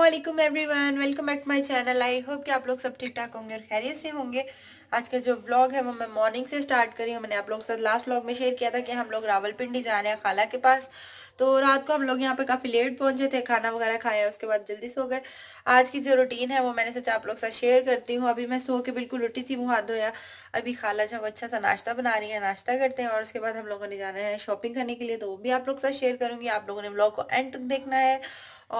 Aslam everyone welcome back my channel I hope कि आप लोग सब ठीक ठाक होंगे और खैरियत से होंगे आज का जो व्लॉग है वो मैं मॉर्निंग से स्टार्ट करी हूँ मैंने आप लोगों के साथ लास्ट व्लॉग में शेयर किया था कि हम लोग रावलपिंडी जा रहे हैं खाला के पास तो रात को हम लोग यहाँ पे काफ़ी लेट पहुँचे थे खाना वगैरह खाया उसके बाद जल्दी सो गए आज की जो रूटीन है वो मैंने सोचा आप लोग साथ शेयर करती हूँ अभी मैं सो के बिल्कुल उठी थी वो हाथ धोया अभी खाला जब अच्छा सा नाश्ता बना रही है नाश्ता करते हैं और उसके बाद हम लोगों ने जाना है शॉपिंग करने के लिए तो वो भी आप लोग साथ शेयर करूँगी आप लोगों ने ब्लॉग को एंड तक देखना है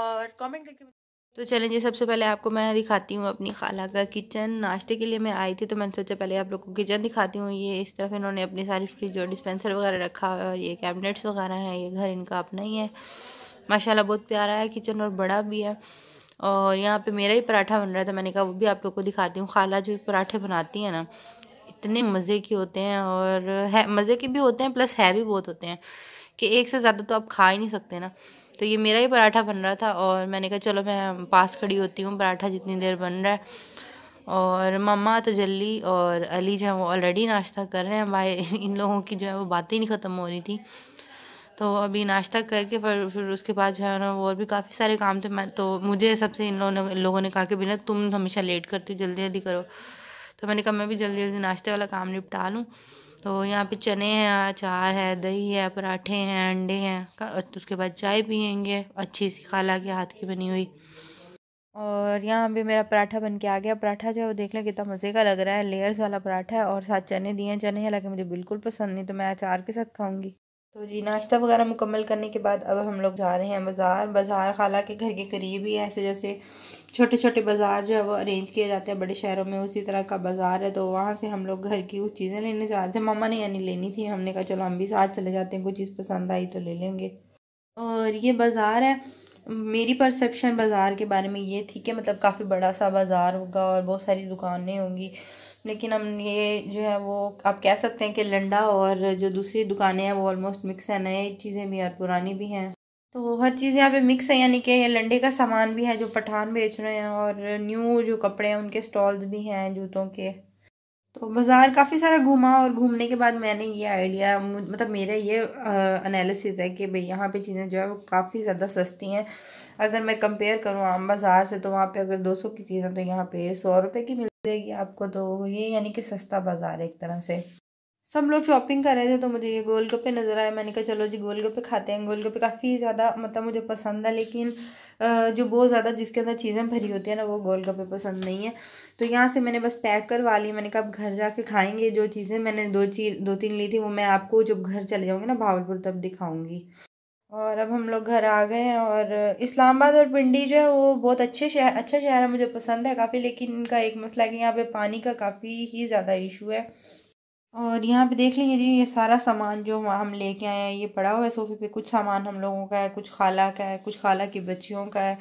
और कमेंट करके तो चलें जी सबसे पहले आपको मैं दिखाती हूँ अपनी खाला का किचन नाश्ते के लिए मैं आई थी तो मैंने सोचा पहले आप लोग को किचन दिखाती हूँ ये इस तरफ इन्होंने अपनी सारी फ्रिज और डिस्पेंसर वगैरह रखा है और ये कैबिनेट्स वगैरह हैं ये घर इनका अपना ही है माशाल्लाह बहुत प्यारा है किचन और बड़ा भी है और यहाँ पर मेरा ही पराठा बन रहा था तो मैंने कहा वो भी आप लोग को दिखाती हूँ खाला जो पराठे बनाती हैं ना इतने मज़े के होते हैं और है मज़े के भी होते हैं प्लस हैवी बहुत होते हैं कि एक से ज़्यादा तो आप खा ही नहीं सकते ना तो ये मेरा ही पराठा बन रहा था और मैंने कहा चलो मैं पास खड़ी होती हूँ पराठा जितनी देर बन रहा है और मम्मा तो जल्दी और अली जो है वो ऑलरेडी नाश्ता कर रहे हैं भाई इन लोगों की जो है वो बातें नहीं ख़त्म हो रही थी तो अभी नाश्ता करके पर फिर उसके बाद जो है ना वो और भी काफ़ी सारे काम थे मैं तो मुझे सबसे इन लोगों ने लोगों ने कहा कि बिना तुम हमेशा लेट करती हो जल्दी जल्दी करो तो मैंने कहा मैं भी जल्दी जल्दी नाश्ते वाला काम निपटा लूँ तो यहाँ पे चने हैं अचार है दही है पराठे हैं अंडे हैं तो उसके बाद चाय पियेंगे अच्छी सी खाला के हाथ की बनी हुई और यहाँ पे मेरा पराठा बन के आ गया पराठा जो है वो देख लें कितना मज़े का लग रहा है लेयर्स वाला पराठा है और साथ चने दिए हैं चने हालांकि मुझे बिल्कुल पसंद नहीं तो मैं अचार के साथ खाऊंगी तो जी नाश्ता वगैरह मुकम्मल करने के बाद अब हम लोग जा रहे हैं बाज़ार बाज़ार खाला के घर के करीब ही ऐसे जैसे छोटे छोटे बाज़ार जो है वो अरेंज किए जाते हैं बड़े शहरों में उसी तरह का बाज़ार है तो वहाँ से हम लोग घर की कुछ चीज़ें लेने जा रहे थे मामा ने यानी लेनी थी हमने कहा चलो हम भी साथ चले जाते हैं कुछ चीज़ पसंद आई तो ले लेंगे और ये बाज़ार है मेरी परसेप्शन बाज़ार के बारे में ये थी कि मतलब काफ़ी बड़ा सा बाज़ार होगा और बहुत सारी दुकानें होंगी लेकिन हम ये जो है वो आप कह सकते हैं कि लंडा और जो दूसरी दुकानें हैं वो ऑलमोस्ट मिक्स है नए चीज़ें भी और पुरानी भी हैं तो हर चीज़ यहाँ पे मिक्स है यानी कि लंडे का सामान भी है जो पठान बेच रहे हैं और न्यू जो कपड़े हैं उनके स्टॉल्स भी हैं जूतों के तो बाज़ार काफ़ी सारा घूमा और घूमने के बाद मैंने ये आइडिया मतलब मेरा ये अनालिसिस है कि भाई यहाँ पे चीज़ें जो है वो काफ़ी ज़्यादा सस्ती हैं अगर मैं कंपेयर करूँ आम बाज़ार से तो वहाँ पे अगर 200 की चीज़ें तो यहाँ पे सौ रुपये की देगी आपको तो ये यानी कि सस्ता बाज़ार है एक तरह से सब लोग शॉपिंग कर रहे थे तो मुझे ये गोलगप्पे नज़र आए मैंने कहा चलो जी गोलगप्पे खाते हैं गोलगप्पे काफ़ी ज़्यादा मतलब मुझे पसंद है लेकिन जो बहुत ज़्यादा जिसके अंदर चीज़ें भरी होती है ना वो गोलगप्पे पसंद नहीं है तो यहाँ से मैंने बस पैक करवा ली मैंने कहा अब घर कर खाएंगे जो चीज़ें मैंने दो चीज दो तीन ली थी वो मैं आपको जब घर चले जाऊँगी ना भावलपुर तब दिखाऊँगी और अब हम लोग घर आ गए हैं और इस्लामाबाद और पिंडी जो है वो बहुत अच्छे शहर अच्छा शहर है मुझे पसंद है काफ़ी लेकिन इनका एक मसला है कि यहाँ पे पानी का काफ़ी ही ज़्यादा इशू है और यहाँ पे देख लेंगे जी ये सारा सामान जो हम लेके आए हैं ये पड़ा हुआ है सोफे पे कुछ सामान हम लोगों का है कुछ खाला का है कुछ खाला की बच्चियों का है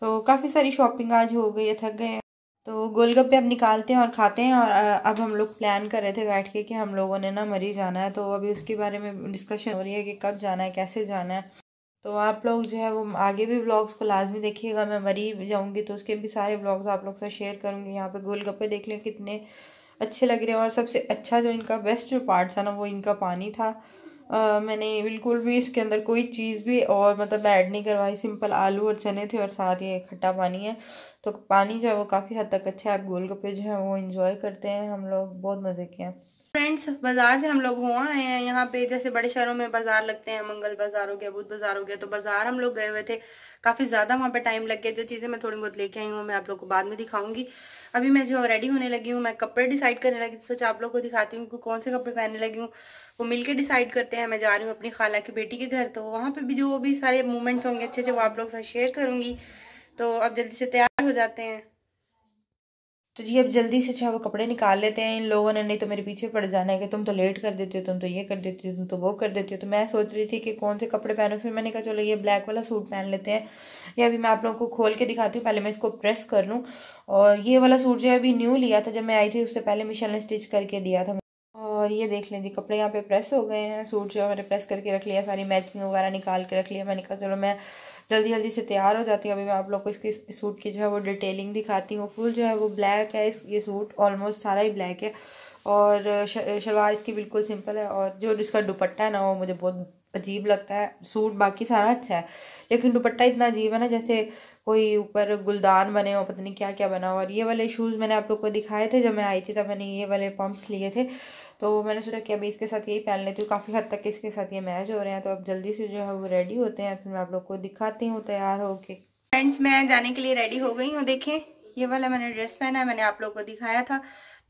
तो काफ़ी सारी शॉपिंग आज हो गई है थक गए हैं तो गोलगप्पे अब निकालते हैं और खाते हैं और अब हम लोग प्लान कर रहे थे बैठ के कि हम लोगों ने ना मरी जाना है तो अभी उसके बारे में डिस्कशन हो रही है कि कब जाना है कैसे जाना है तो आप लोग जो है वो आगे भी ब्लॉग्स को लाजमी देखिएगा मैं मरी जाऊँगी तो उसके भी सारे ब्लॉग्स आप लोग से शेयर करूँगी यहाँ पर गोलगप्पे देख लें कितने अच्छे लग रहे हैं और सबसे अच्छा जो इनका बेस्ट जो पार्ट था ना वो इनका पानी था मैंने बिल्कुल भी इसके अंदर कोई चीज़ भी और मतलब ऐड नहीं करवाई सिंपल आलू और चने थे और साथ ये खट्टा पानी है तो पानी जो है वो काफ़ी हद तक अच्छा है आप गोलगप्पे जो है वो इन्जॉय करते हैं हम लोग बहुत मज़े के हैं फ्रेंड्स बाजार से हम लोग हुआ हैं यहाँ पे जैसे बड़े शहरों में बाजार लगते हैं मंगल बाजार हो गया बुध बाजार हो गया तो बाजार हम लोग गए हुए थे काफी ज्यादा वहाँ पे टाइम लग गया जो चीजें मैं थोड़ी बहुत लेके आई हूँ मैं आप लोग को बाद में दिखाऊंगी अभी मैं जो रेडी होने लगी हूँ मैं कपड़े डिसाइड करने लगी सोच आप लोग को दिखाती हूँ कि कौन से कपड़े पहनने लगी हूँ वो मिलकर डिसाइड करते हैं मैं जा रही हूँ अपनी खाला की बेटी के घर तो वहाँ पे भी जो भी सारे मूवमेंट्स होंगे अच्छे अच्छे वो आप लोग साथ शेयर करूंगी तो अब जल्दी से तैयार हो जाते हैं तो जी अब जल्दी से अच्छा वो कपड़े निकाल लेते हैं इन लोगों ने नहीं तो मेरे पीछे पड़ जाना है कि तुम तो लेट कर देते हो तुम तो ये कर देती हो तुम तो वो कर देती हो तो मैं सोच रही थी कि कौन से कपड़े पहनूँ फिर मैंने कहा चलो ये ब्लैक वाला सूट पहन लेते हैं या अभी मैं आप लोगों को खोल के दिखाती हूँ पहले मैं इसको प्रेस कर लूँ और ये वाला सूट जो है अभी न्यू लिया था जब मैं आई थी उससे पहले मिशल ने स्टिच करके दिया था और ये देख लें जी कपड़े यहाँ पे प्रेस हो गए हैं सूट जो है मैंने प्रेस करके रख लिया सारी मैचिंग वगैरह निकाल के रख लिया मैंने कहा चलो मैं जल्दी जल्दी से तैयार हो जाती है अभी मैं आप लोग को इसकी सूट की जो है वो डिटेलिंग दिखाती हूँ फुल जो है वो ब्लैक है इस ये सूट ऑलमोस्ट सारा ही ब्लैक है और शलवार इसकी बिल्कुल सिंपल है और जो इसका दुपट्टा है ना वो मुझे बहुत अजीब लगता है सूट बाकी सारा अच्छा है लेकिन दुपट्टा इतना अजीब है ना जैसे कोई ऊपर गुलदान बने हो पता नहीं क्या क्या बना हो और ये वाले शूज़ मैंने आप लोग को दिखाए थे जब मैं आई थी तब मैंने ये वाले पम्प्स लिए थे तो मैंने सोचा कि अभी इसके साथ यही पहन लेती हूँ काफ़ी हद तक इसके साथ ये मैच हो रहे हैं तो अब जल्दी से जो है वो रेडी होते हैं फिर मैं आप लोग को दिखाती हूँ तैयार होके फ्रेंड्स मैं जाने के लिए रेडी हो गई हूँ देखें ये वाला मैंने ड्रेस पहना है मैंने आप लोग को दिखाया था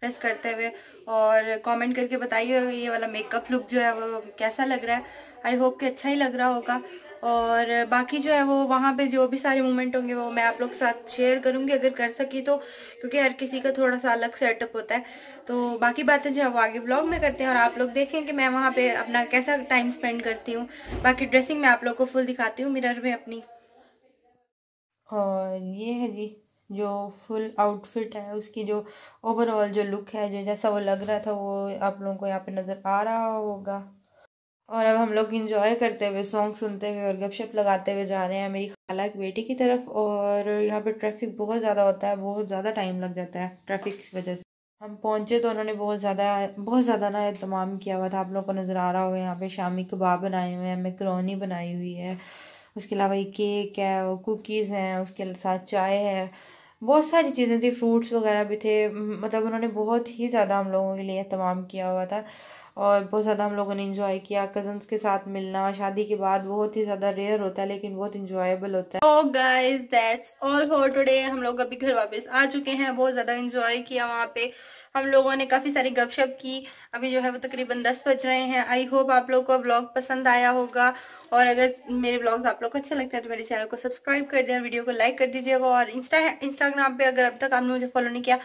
प्रेस करते हुए और कमेंट करके बताइए ये वाला मेकअप लुक जो है वो कैसा लग रहा है आई होप कि अच्छा ही लग रहा होगा और बाकी जो है वो वहाँ पे जो भी सारे मोमेंट होंगे वो मैं आप लोग के साथ शेयर करूँगी अगर कर सकी तो क्योंकि हर किसी का थोड़ा सा अलग सेटअप होता है तो बाकी बातें जो है वो आगे ब्लॉग में करते हैं और आप लोग देखें कि मैं वहाँ पे अपना कैसा टाइम स्पेंड करती हूँ बाकी ड्रेसिंग मैं आप लोग को फुल दिखाती हूँ मिरर में अपनी और ये है जी जो फुल आउटफिट है उसकी जो ओवरऑल जो लुक है जो जैसा वो लग रहा था वो आप लोगों को यहाँ पे नज़र आ रहा होगा और अब हम लोग इंजॉय करते हुए सॉन्ग सुनते हुए और गपशप लगाते हुए जा रहे हैं मेरी खाला की बेटी की तरफ और यहाँ पे ट्रैफिक बहुत ज़्यादा होता है बहुत ज़्यादा टाइम लग जाता है ट्रैफिक की वजह से हम पहुँचे तो उन्होंने बहुत ज़्यादा बहुत ज़्यादा ना इतमाम किया हुआ था आप लोगों को नज़र आ रहा होगा यहाँ पे शामी कबाब बनाए हुए हैं मेकरोनी बनाई हुई है उसके अलावा ये केक है और कुकीज़ हैं उसके साथ चाय है बहुत सारी चीज़ें थी फ्रूट्स वगैरह भी थे मतलब उन्होंने बहुत ही ज़्यादा हम लोगों के लिए अहतमाम किया हुआ था और बहुत ज़्यादा हम लोगों ने इन्जॉय किया कज़न्स के साथ मिलना शादी के बाद बहुत ही ज़्यादा रेयर होता है लेकिन बहुत इंजॉयबल होता है oh guys that's all for today हम लोग अभी घर वापस आ चुके हैं बहुत ज़्यादा इंजॉय किया वहाँ पे हम लोगों ने काफ़ी सारी गपशप की अभी जो है वो तकरीबन दस बज रहे हैं आई होप आप लोग को ब्लॉग पसंद आया होगा और अगर मेरे ब्लॉग्स आप लोग को अच्छे लगते हैं तो मेरे चैनल को सब्सक्राइब कर दें वीडियो को लाइक कर दीजिएगा और इंस्टा इंस्टाग्राम पे अगर अब तक आपने मुझे फॉलो नहीं किया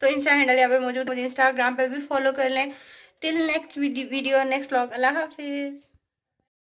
तो इंस्टा हैंडल यहाँ पे मौजूद मुझे इंस्टाग्राम पे भी फॉलो कर लें till next video next vlog अल्लाह हाफिज़